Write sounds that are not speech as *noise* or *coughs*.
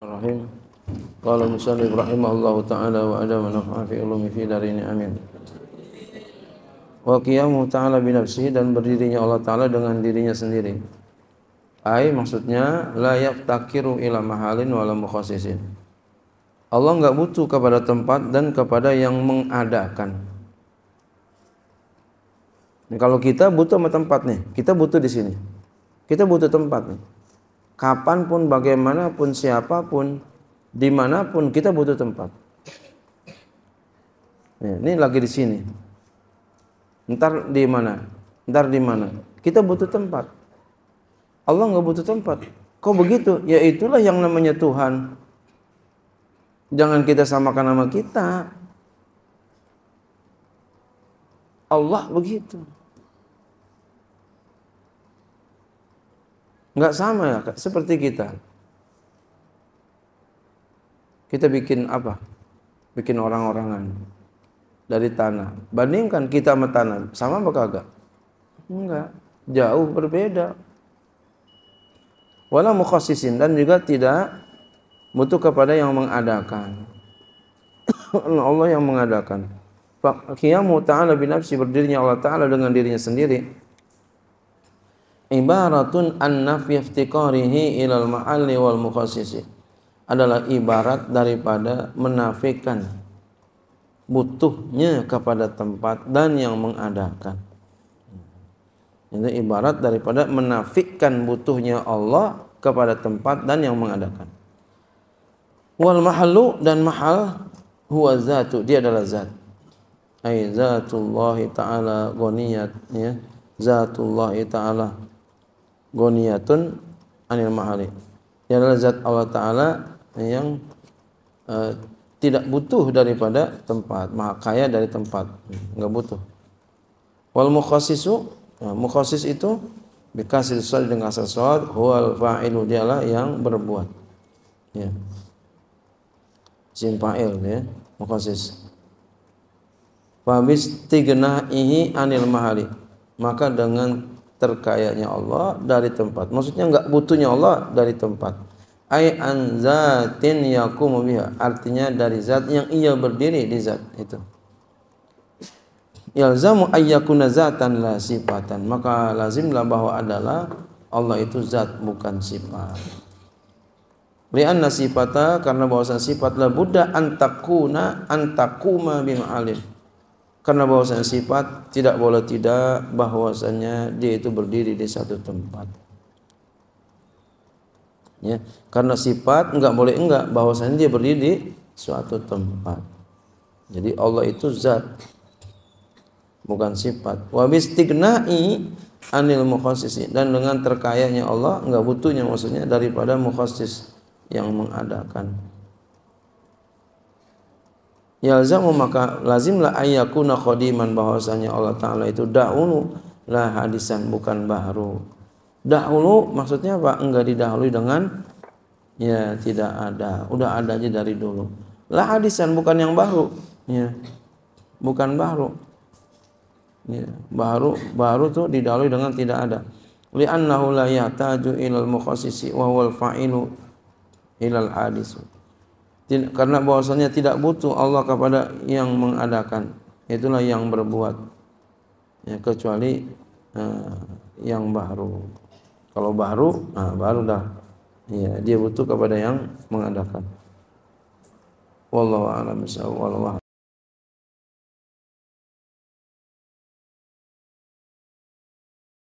Bismillahirrahmanirrahim. Qala Ibrahim Allah taala wa ada nafa'a fi ulumi fi darini amin. Wa qiyamu ta'ala bi nafsihi dan berdirinya Allah taala dengan dirinya sendiri. Ai maksudnya la yaftakiru ila mahalin wala mukhassisin. Allah enggak butuh kepada tempat dan kepada yang mengadakan. Nah, kalau kita butuh sama tempat nih, kita butuh di sini. Kita butuh tempat nih kapanpun, bagaimanapun, siapapun, dimanapun kita butuh tempat. ini lagi di sini. Ntar di mana? Ntar di mana? Kita butuh tempat. Allah nggak butuh tempat. Kok begitu? Ya itulah yang namanya Tuhan. Jangan kita samakan nama kita. Allah begitu. Nggak sama ya, seperti kita. Kita bikin apa? Bikin orang-orangan dari tanah. Bandingkan kita sama tanah, sama apa kagak? Enggak, jauh berbeda. Walau mukhasisin dan juga tidak butuh kepada yang mengadakan. *coughs* Allah yang mengadakan. Qiyamu ta'ala binafsi berdirinya Allah ta'ala dengan dirinya sendiri ibaratun anna nafi iftiqarihi ilal ma'alli wal mukhassisi adalah ibarat daripada menafikan butuhnya kepada tempat dan yang mengadakan itu ibarat daripada menafikan butuhnya Allah kepada tempat dan yang mengadakan. Wal mahalu dan mahal huwa zatu, dia adalah zat. Ai zatullahi ta'ala ghaniyat ya. Zatullahi ta'ala goniyatun anil Mahali yang adalah zat Allah Ta'ala yang e, tidak butuh daripada tempat, maha kaya dari tempat, nggak butuh. Wal mukhasisu, ya, mukhasis itu dikasih sesuatu dengan sesuatu, huwal fa'ilu dialah yang berbuat. Ya. Sin fa'il ya, mukhasis. Fabis tignahihi anil Mahali Maka dengan terkayanya Allah dari tempat. Maksudnya nggak butuhnya Allah dari tempat. Ai an zatin yaqumu biha. Artinya dari zat yang ia berdiri di zat itu. Yalzamu ayyakuna zatan la sifatan. Maka lazimlah bahwa adalah Allah itu zat bukan sifat. Lianna sifata karena bahwasanya sifat la buddha antakuna antakuma bima alim karena bahwasanya sifat tidak boleh tidak bahwasanya dia itu berdiri di satu tempat ya karena sifat enggak boleh enggak bahwasanya dia berdiri di suatu tempat jadi Allah itu zat bukan sifat wa bistignai anil mukhassisi dan dengan terkayanya Allah enggak butuhnya maksudnya daripada mukhassis yang mengadakan yalzamu maka lazimlah ayyakuna khodiman bahwasanya Allah taala itu dahulu lah hadisan bukan baru dahulu maksudnya apa enggak didahului dengan ya tidak ada udah ada aja dari dulu lah hadisan bukan yang baru ya bukan baru ya baru baru tuh didahului dengan tidak ada li'annahu la yataju ilal mukhassisi wa huwal fa'ilu ilal hadisu tidak, karena bahwasanya tidak butuh Allah kepada yang mengadakan itulah yang berbuat ya, kecuali uh, yang baru kalau baru nah, baru dah ya, dia butuh kepada yang mengadakan wallahu a'lam wallahu